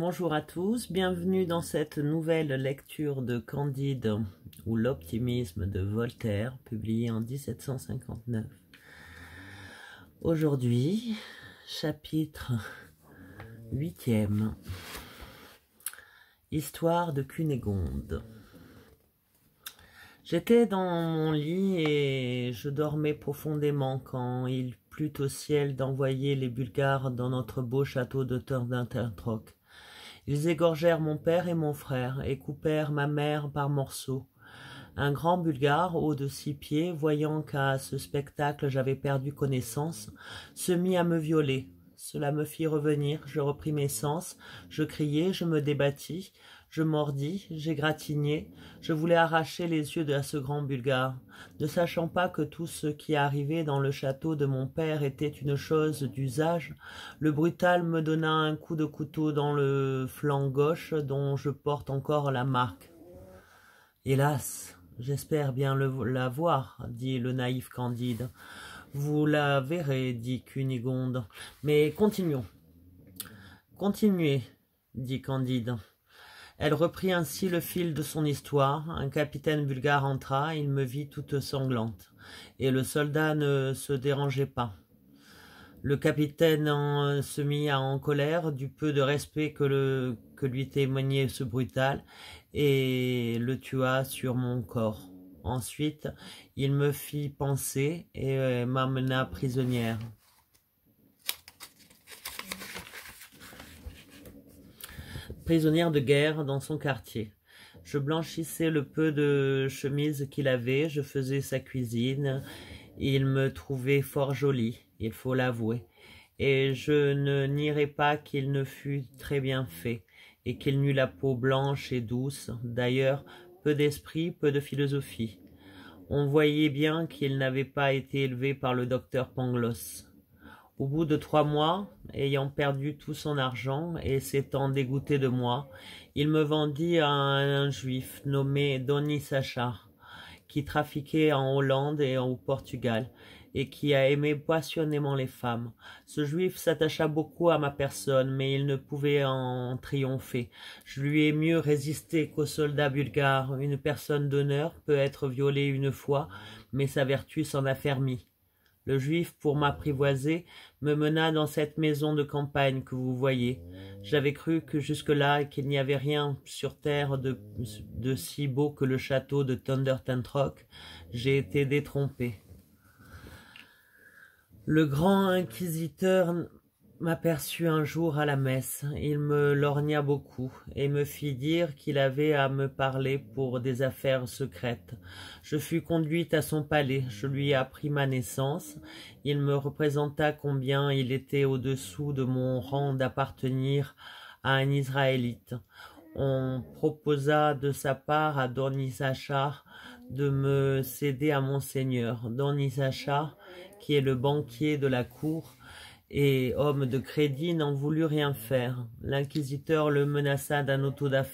Bonjour à tous, bienvenue dans cette nouvelle lecture de Candide ou l'optimisme de Voltaire, publié en 1759. Aujourd'hui, chapitre 8e, Histoire de Cunégonde. J'étais dans mon lit et je dormais profondément quand il plut au ciel d'envoyer les Bulgares dans notre beau château de Tordintertroc. Ils égorgèrent mon père et mon frère, et coupèrent ma mère par morceaux. Un grand bulgare, haut de six pieds, voyant qu'à ce spectacle j'avais perdu connaissance, se mit à me violer. Cela me fit revenir, je repris mes sens, je criai, je me débattis, je mordis, j'égratignai, je voulais arracher les yeux de ce grand Bulgare, ne sachant pas que tout ce qui arrivait dans le château de mon père était une chose d'usage, le brutal me donna un coup de couteau dans le flanc gauche dont je porte encore la marque. Hélas, j'espère bien l'avoir, dit le naïf Candide. Vous la verrez, dit Cunigonde. Mais continuons. Continuez, dit Candide. Elle reprit ainsi le fil de son histoire. Un capitaine bulgare entra, il me vit toute sanglante, et le soldat ne se dérangeait pas. Le capitaine se mit en colère du peu de respect que, le, que lui témoignait ce brutal, et le tua sur mon corps. Ensuite, il me fit penser et euh, m'amena prisonnière. Prisonnière de guerre dans son quartier. Je blanchissais le peu de chemise qu'il avait, je faisais sa cuisine. Il me trouvait fort jolie, il faut l'avouer. Et je ne nierai pas qu'il ne fût très bien fait, et qu'il n'eût la peau blanche et douce. D'ailleurs, peu d'esprit, peu de philosophie. On voyait bien qu'il n'avait pas été élevé par le docteur Pangloss. Au bout de trois mois, ayant perdu tout son argent et s'étant dégoûté de moi, il me vendit à un juif nommé Donny Sachar, qui trafiquait en Hollande et au Portugal, et qui a aimé passionnément les femmes. Ce juif s'attacha beaucoup à ma personne, mais il ne pouvait en triompher. Je lui ai mieux résisté qu'aux soldats bulgares. Une personne d'honneur peut être violée une fois, mais sa vertu s'en affermit. Le juif, pour m'apprivoiser, me mena dans cette maison de campagne que vous voyez. J'avais cru que jusque-là qu'il n'y avait rien sur terre de, si beau que le château de Thunder J'ai été détrompé. Le grand inquisiteur m'aperçut un jour à la messe. Il me lorgna beaucoup et me fit dire qu'il avait à me parler pour des affaires secrètes. Je fus conduite à son palais. Je lui appris ma naissance. Il me représenta combien il était au-dessous de mon rang d'appartenir à un Israélite. On proposa de sa part à Don de me céder à Monseigneur. Don Isachar, qui est le banquier de la cour et homme de crédit, n'en voulut rien faire. L'inquisiteur le menaça d'un auto da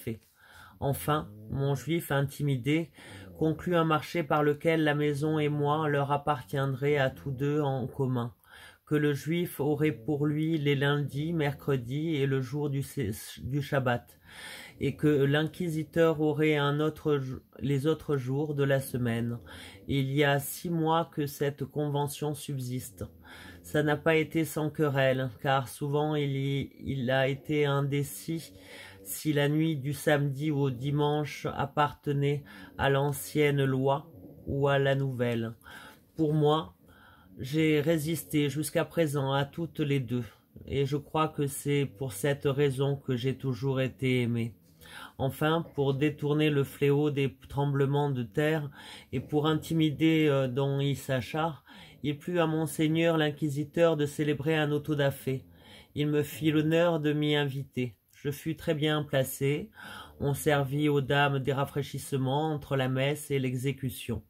Enfin, mon juif intimidé conclut un marché par lequel la maison et moi leur appartiendraient à tous deux en commun que le juif aurait pour lui les lundis, mercredis et le jour du Shabbat, et que l'inquisiteur aurait un autre, les autres jours de la semaine. Il y a six mois que cette convention subsiste. Ça n'a pas été sans querelle, car souvent il, il a été indécis si la nuit du samedi au dimanche appartenait à l'ancienne loi ou à la nouvelle. Pour moi, j'ai résisté jusqu'à présent à toutes les deux, et je crois que c'est pour cette raison que j'ai toujours été aimé enfin pour détourner le fléau des tremblements de terre et pour intimider euh, don Issachar, il plut à monseigneur l'inquisiteur de célébrer un auto da fé. Il me fit l'honneur de m'y inviter. Je fus très bien placé. On servit aux dames des rafraîchissements entre la messe et l'exécution.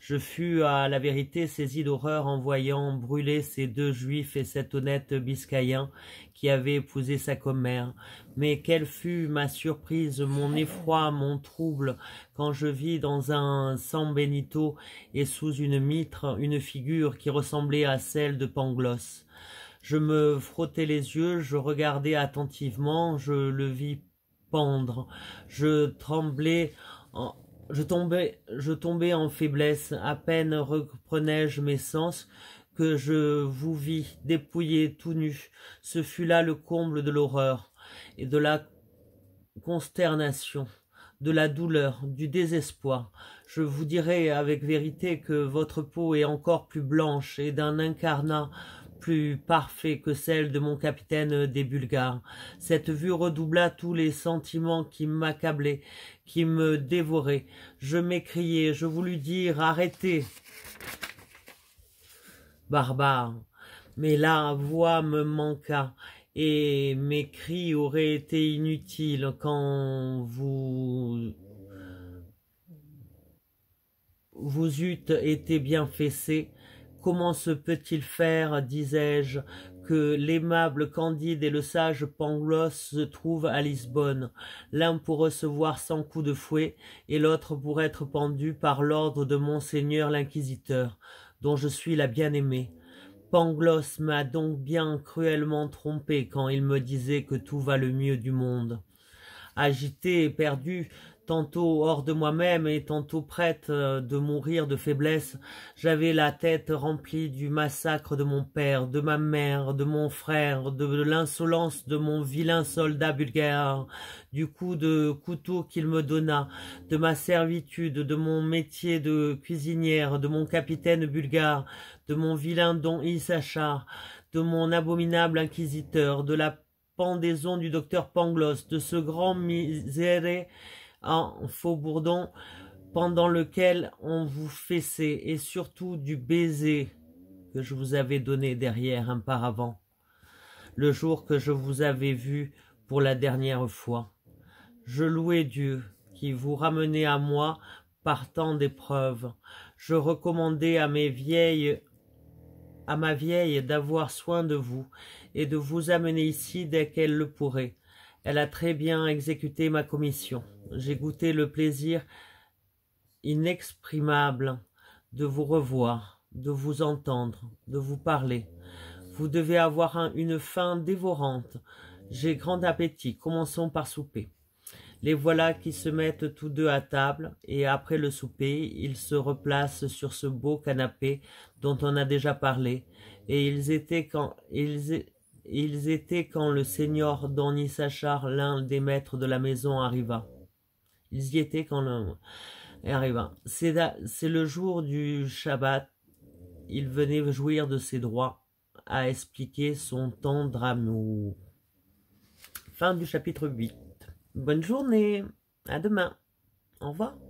Je fus à la vérité saisi d'horreur en voyant brûler ces deux juifs et cet honnête biscayen qui avait épousé sa commère. Mais quelle fut ma surprise, mon effroi, mon trouble, quand je vis dans un san benito et sous une mitre une figure qui ressemblait à celle de Pangloss. Je me frottai les yeux, je regardai attentivement, je le vis pendre. Je tremblai je tombais, je tombais en faiblesse, à peine reprenais-je mes sens que je vous vis dépouillé tout nu. Ce fut là le comble de l'horreur et de la consternation, de la douleur, du désespoir. Je vous dirai avec vérité que votre peau est encore plus blanche et d'un incarnat plus parfait que celle de mon capitaine euh, des Bulgares. Cette vue redoubla tous les sentiments qui m'accablaient, qui me dévoraient. Je m'écriai, je voulus dire arrêtez. Barbare. Mais la voix me manqua et mes cris auraient été inutiles quand vous vous eûtes été bien fessés Comment se peut-il faire, disais-je, que l'aimable Candide et le sage Pangloss se trouvent à Lisbonne, l'un pour recevoir cent coups de fouet et l'autre pour être pendu par l'ordre de monseigneur l'inquisiteur, dont je suis la bien-aimée. Pangloss m'a donc bien cruellement trompé quand il me disait que tout va le mieux du monde. Agité et perdu, tantôt hors de moi-même et tantôt prête euh, de mourir de faiblesse, j'avais la tête remplie du massacre de mon père, de ma mère, de mon frère, de l'insolence de mon vilain soldat bulgare, du coup de couteau qu'il me donna, de ma servitude, de mon métier de cuisinière, de mon capitaine bulgare, de mon vilain don Issachar, de mon abominable inquisiteur, de la pendaison du docteur Pangloss, de ce grand miséré en faux-bourdon pendant lequel on vous fessait et surtout du baiser que je vous avais donné derrière un paravent, le jour que je vous avais vu pour la dernière fois. Je louais Dieu qui vous ramenait à moi par tant d'épreuves. Je recommandais à mes vieilles à ma vieille d'avoir soin de vous et de vous amener ici dès qu'elle le pourrait. Elle a très bien exécuté ma commission. J'ai goûté le plaisir inexprimable de vous revoir, de vous entendre, de vous parler. Vous devez avoir une faim dévorante. J'ai grand appétit. Commençons par souper. Les voilà qui se mettent tous deux à table, et après le souper, ils se replacent sur ce beau canapé dont on a déjà parlé, et ils étaient quand ils, ils étaient quand le seigneur Don l'un des maîtres de la maison, arriva. Ils y étaient quand l'homme arriva. C'est le jour du Shabbat. Il venait jouir de ses droits à expliquer son tendre amour. Fin du chapitre 8. Bonne journée. À demain. Au revoir.